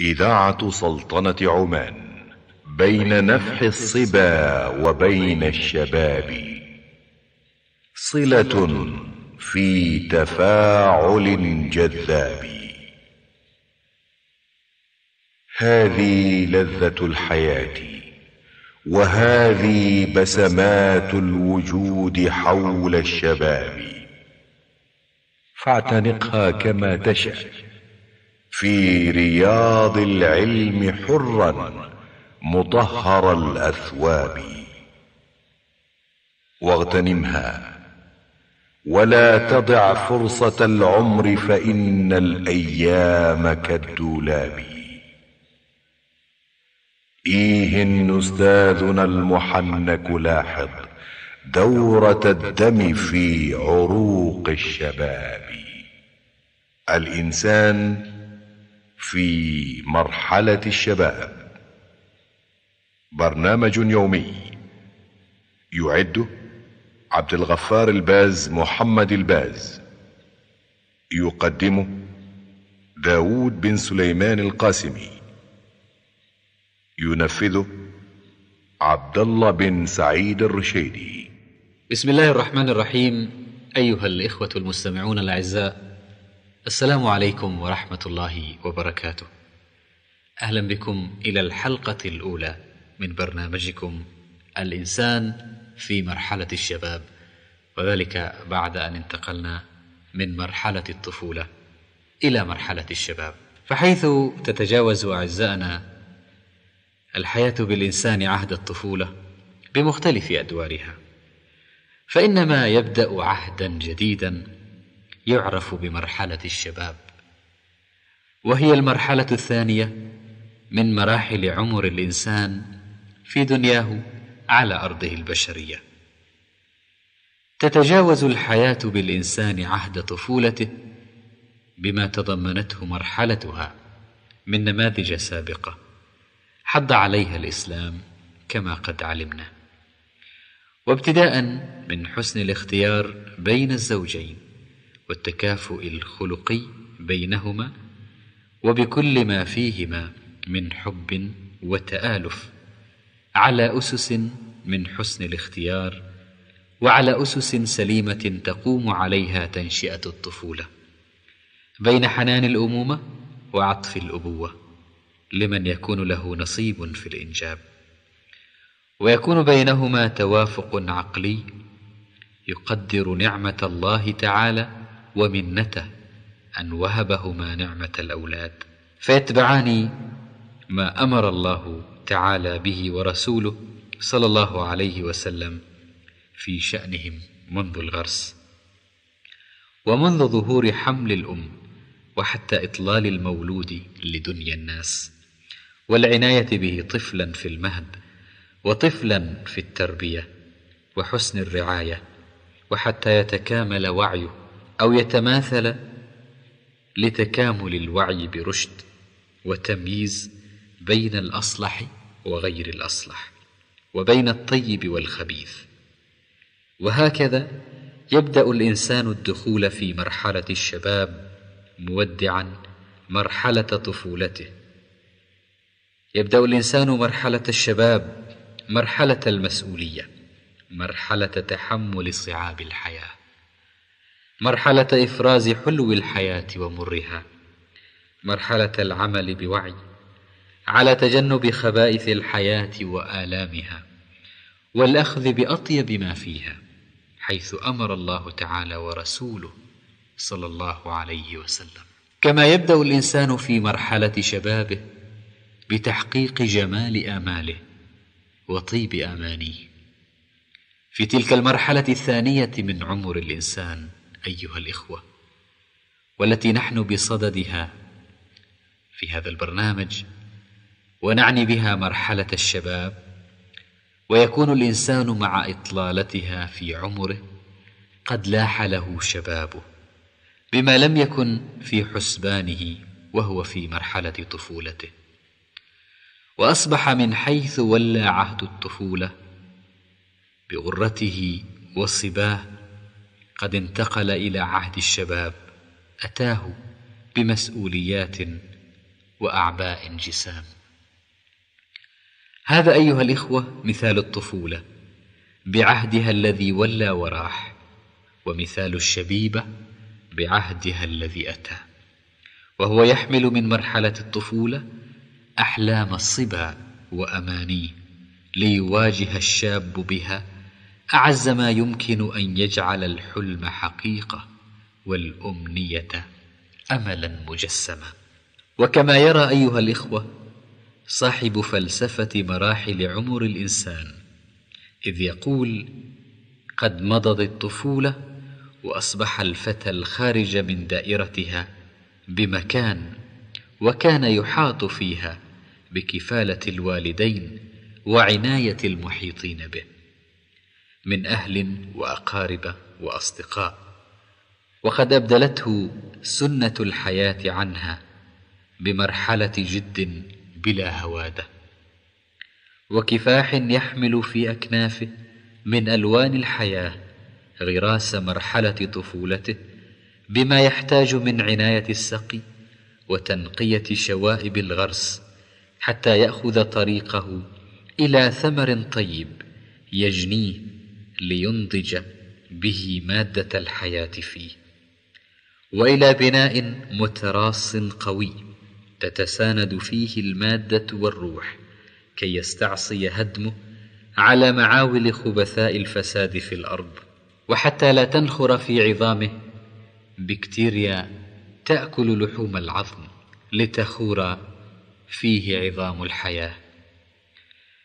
إذاعة سلطنة عمان بين نفح الصبا وبين الشباب صلة في تفاعل جذاب هذه لذة الحياة وهذه بسمات الوجود حول الشباب فاعتنقها كما تشاء في رياض العلم حرا مطهر الأثواب واغتنمها ولا تضع فرصة العمر فإن الأيام كالدولاب إيهن أستاذنا المحنك لاحظ دورة الدم في عروق الشباب الإنسان في مرحلة الشباب برنامج يومي يعد عبد الغفار الباز محمد الباز يقدمه داوود بن سليمان القاسمي ينفذه عبد الله بن سعيد الرشيدي بسم الله الرحمن الرحيم أيها الإخوة المستمعون الأعزاء السلام عليكم ورحمة الله وبركاته. أهلا بكم إلى الحلقة الأولى من برنامجكم الإنسان في مرحلة الشباب وذلك بعد أن انتقلنا من مرحلة الطفولة إلى مرحلة الشباب. فحيث تتجاوز أعزائنا الحياة بالإنسان عهد الطفولة بمختلف أدوارها فإنما يبدأ عهدا جديدا يعرف بمرحله الشباب وهي المرحله الثانيه من مراحل عمر الانسان في دنياه على ارضه البشريه تتجاوز الحياه بالانسان عهد طفولته بما تضمنته مرحلتها من نماذج سابقه حض عليها الاسلام كما قد علمنا وابتداء من حسن الاختيار بين الزوجين والتكافؤ الخلقي بينهما وبكل ما فيهما من حب وتآلف على أسس من حسن الاختيار وعلى أسس سليمة تقوم عليها تنشئة الطفولة بين حنان الأمومة وعطف الأبوة لمن يكون له نصيب في الإنجاب ويكون بينهما توافق عقلي يقدر نعمة الله تعالى ومنته ان وهبهما نعمه الاولاد فيتبعان ما امر الله تعالى به ورسوله صلى الله عليه وسلم في شانهم منذ الغرس ومنذ ظهور حمل الام وحتى اطلال المولود لدنيا الناس والعنايه به طفلا في المهد وطفلا في التربيه وحسن الرعايه وحتى يتكامل وعيه أو يتماثل لتكامل الوعي برشد وتمييز بين الأصلح وغير الأصلح وبين الطيب والخبيث وهكذا يبدأ الإنسان الدخول في مرحلة الشباب مودعا مرحلة طفولته يبدأ الإنسان مرحلة الشباب مرحلة المسؤولية مرحلة تحمل صعاب الحياة مرحلة إفراز حلو الحياة ومرها مرحلة العمل بوعي على تجنب خبائث الحياة وآلامها والأخذ بأطيب ما فيها حيث أمر الله تعالى ورسوله صلى الله عليه وسلم كما يبدأ الإنسان في مرحلة شبابه بتحقيق جمال آماله وطيب آمانيه في تلك المرحلة الثانية من عمر الإنسان ايها الاخوه والتي نحن بصددها في هذا البرنامج ونعني بها مرحله الشباب ويكون الانسان مع اطلالتها في عمره قد لاح له شبابه بما لم يكن في حسبانه وهو في مرحله طفولته واصبح من حيث ولى عهد الطفوله بغرته وصباه قد انتقل الى عهد الشباب اتاه بمسؤوليات واعباء جسام هذا ايها الاخوه مثال الطفوله بعهدها الذي ولى وراح ومثال الشبيبه بعهدها الذي اتى وهو يحمل من مرحله الطفوله احلام الصبا وامانيه ليواجه الشاب بها اعز ما يمكن ان يجعل الحلم حقيقه والامنيه املا مجسما وكما يرى ايها الاخوه صاحب فلسفه مراحل عمر الانسان اذ يقول قد مضت الطفوله واصبح الفتى الخارج من دائرتها بمكان وكان يحاط فيها بكفاله الوالدين وعنايه المحيطين به من اهل واقارب واصدقاء وقد ابدلته سنه الحياه عنها بمرحله جد بلا هواده وكفاح يحمل في اكنافه من الوان الحياه غراس مرحله طفولته بما يحتاج من عنايه السقي وتنقيه شوائب الغرس حتى ياخذ طريقه الى ثمر طيب يجنيه لينضج به مادة الحياة فيه وإلى بناء متراص قوي تتساند فيه المادة والروح كي يستعصي هدمه على معاول خبثاء الفساد في الأرض وحتى لا تنخر في عظامه بكتيريا تأكل لحوم العظم لتخور فيه عظام الحياة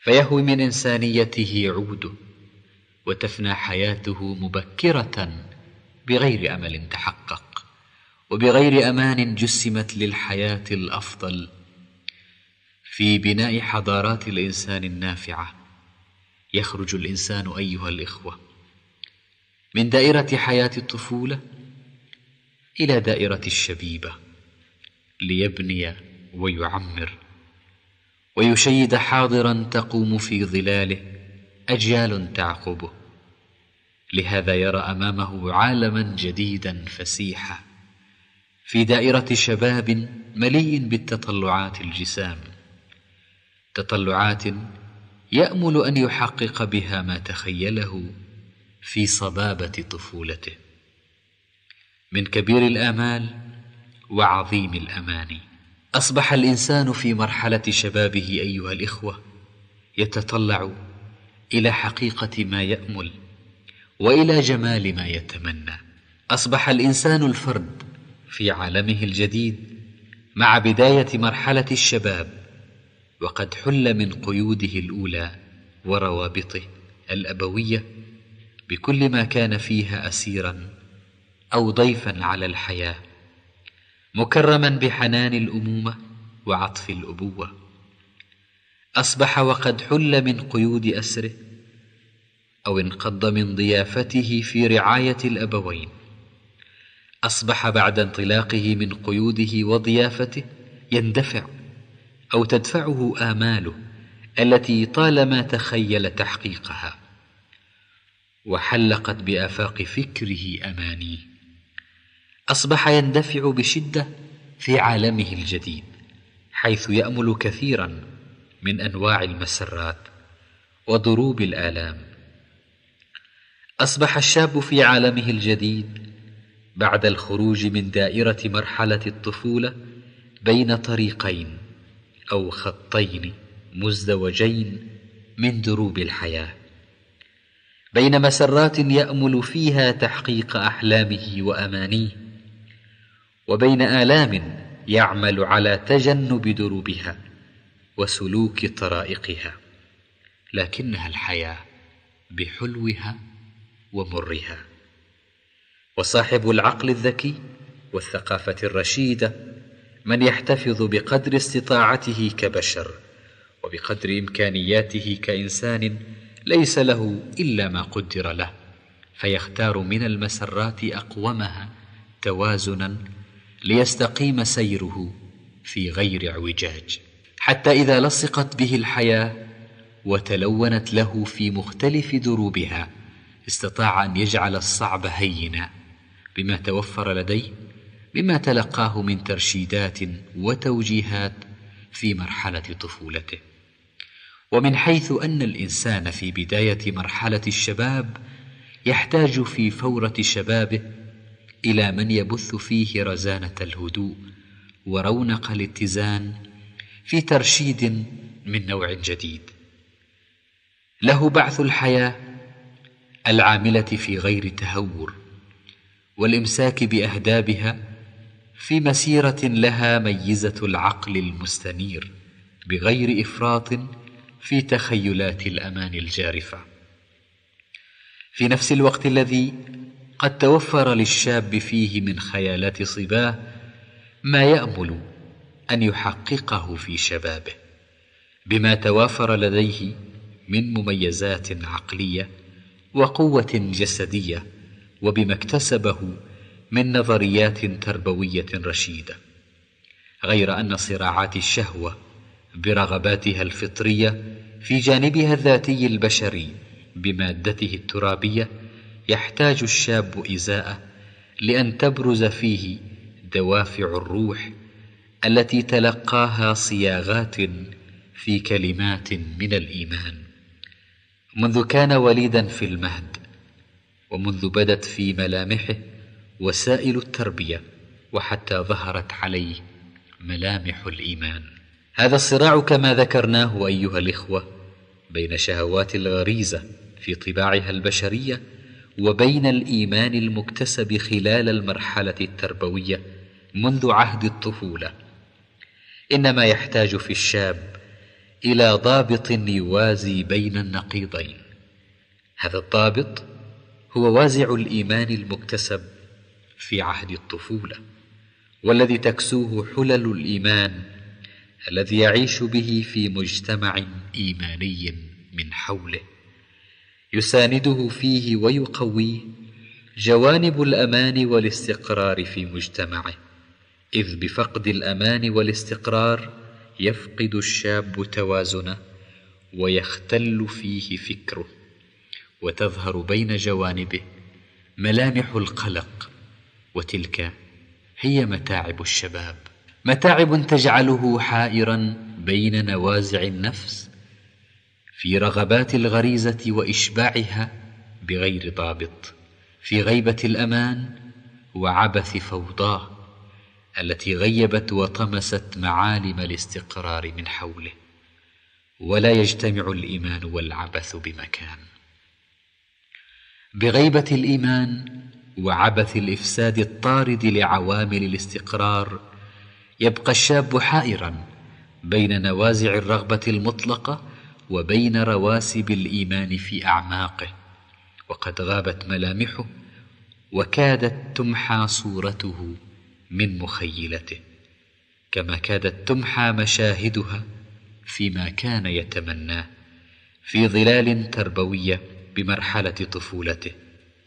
فيهوي من إنسانيته عوده وتفنى حياته مبكرة بغير أمل تحقق وبغير أمان جسمت للحياة الأفضل في بناء حضارات الإنسان النافعة يخرج الإنسان أيها الإخوة من دائرة حياة الطفولة إلى دائرة الشبيبة ليبني ويعمر ويشيد حاضرا تقوم في ظلاله أجيال تعقبه لهذا يرى أمامه عالما جديدا فسيحا في دائرة شباب مليء بالتطلعات الجسام تطلعات يأمل أن يحقق بها ما تخيله في صبابة طفولته من كبير الآمال وعظيم الأماني أصبح الإنسان في مرحلة شبابه أيها الإخوة يتطلع الى حقيقه ما يامل والى جمال ما يتمنى اصبح الانسان الفرد في عالمه الجديد مع بدايه مرحله الشباب وقد حل من قيوده الاولى وروابطه الابويه بكل ما كان فيها اسيرا او ضيفا على الحياه مكرما بحنان الامومه وعطف الابوه اصبح وقد حل من قيود اسره او انقض من ضيافته في رعايه الابوين اصبح بعد انطلاقه من قيوده وضيافته يندفع او تدفعه اماله التي طالما تخيل تحقيقها وحلقت بافاق فكره امانيه اصبح يندفع بشده في عالمه الجديد حيث يامل كثيرا من انواع المسرات وضروب الالام اصبح الشاب في عالمه الجديد بعد الخروج من دائره مرحله الطفوله بين طريقين او خطين مزدوجين من دروب الحياه بين مسرات يامل فيها تحقيق احلامه وامانيه وبين الام يعمل على تجنب دروبها وسلوك طرائقها لكنها الحياه بحلوها ومرها وصاحب العقل الذكي والثقافه الرشيده من يحتفظ بقدر استطاعته كبشر وبقدر امكانياته كانسان ليس له الا ما قدر له فيختار من المسرات اقومها توازنا ليستقيم سيره في غير اعوجاج حتى اذا لصقت به الحياه وتلونت له في مختلف دروبها استطاع ان يجعل الصعب هينا بما توفر لديه مما تلقاه من ترشيدات وتوجيهات في مرحله طفولته ومن حيث ان الانسان في بدايه مرحله الشباب يحتاج في فوره شبابه الى من يبث فيه رزانه الهدوء ورونق الاتزان في ترشيد من نوع جديد له بعث الحياه العامله في غير تهور والامساك باهدابها في مسيره لها ميزه العقل المستنير بغير افراط في تخيلات الامان الجارفه في نفس الوقت الذي قد توفر للشاب فيه من خيالات صباه ما يامل ان يحققه في شبابه بما توافر لديه من مميزات عقليه وقوه جسديه وبما اكتسبه من نظريات تربويه رشيده غير ان صراعات الشهوه برغباتها الفطريه في جانبها الذاتي البشري بمادته الترابيه يحتاج الشاب ازاءه لان تبرز فيه دوافع الروح التي تلقاها صياغات في كلمات من الايمان منذ كان وليدا في المهد ومنذ بدت في ملامحه وسائل التربيه وحتى ظهرت عليه ملامح الايمان هذا الصراع كما ذكرناه ايها الاخوه بين شهوات الغريزه في طباعها البشريه وبين الايمان المكتسب خلال المرحله التربويه منذ عهد الطفوله انما يحتاج في الشاب الى ضابط يوازي بين النقيضين هذا الضابط هو وازع الايمان المكتسب في عهد الطفوله والذي تكسوه حلل الايمان الذي يعيش به في مجتمع ايماني من حوله يسانده فيه ويقويه جوانب الامان والاستقرار في مجتمعه اذ بفقد الامان والاستقرار يفقد الشاب توازنه ويختل فيه فكره وتظهر بين جوانبه ملامح القلق وتلك هي متاعب الشباب متاعب تجعله حائرا بين نوازع النفس في رغبات الغريزه واشباعها بغير ضابط في غيبه الامان وعبث فوضاه التي غيبت وطمست معالم الاستقرار من حوله ولا يجتمع الايمان والعبث بمكان بغيبه الايمان وعبث الافساد الطارد لعوامل الاستقرار يبقى الشاب حائرا بين نوازع الرغبه المطلقه وبين رواسب الايمان في اعماقه وقد غابت ملامحه وكادت تمحى صورته من مخيلته كما كادت تمحى مشاهدها فيما كان يتمناه في ظلال تربويه بمرحله طفولته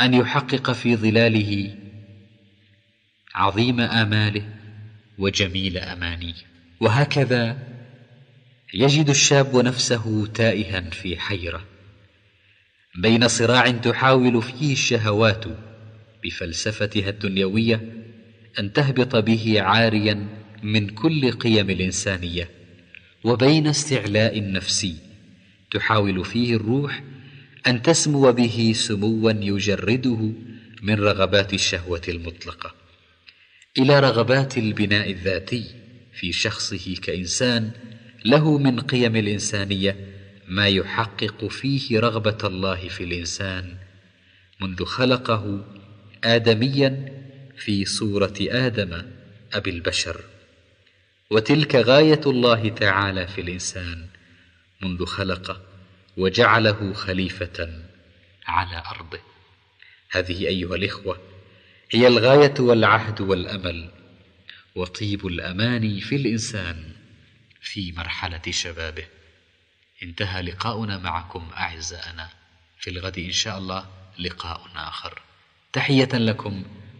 ان يحقق في ظلاله عظيم اماله وجميل امانيه وهكذا يجد الشاب نفسه تائها في حيره بين صراع تحاول فيه الشهوات بفلسفتها الدنيويه ان تهبط به عاريا من كل قيم الانسانيه وبين استعلاء نفسي تحاول فيه الروح ان تسمو به سموا يجرده من رغبات الشهوه المطلقه الى رغبات البناء الذاتي في شخصه كانسان له من قيم الانسانيه ما يحقق فيه رغبه الله في الانسان منذ خلقه ادميا في صوره ادم ابي البشر وتلك غايه الله تعالى في الانسان منذ خلقه وجعله خليفه على ارضه هذه ايها الاخوه هي الغايه والعهد والامل وطيب الاماني في الانسان في مرحله شبابه انتهى لقاؤنا معكم اعزائنا في الغد ان شاء الله لقاء اخر تحيه لكم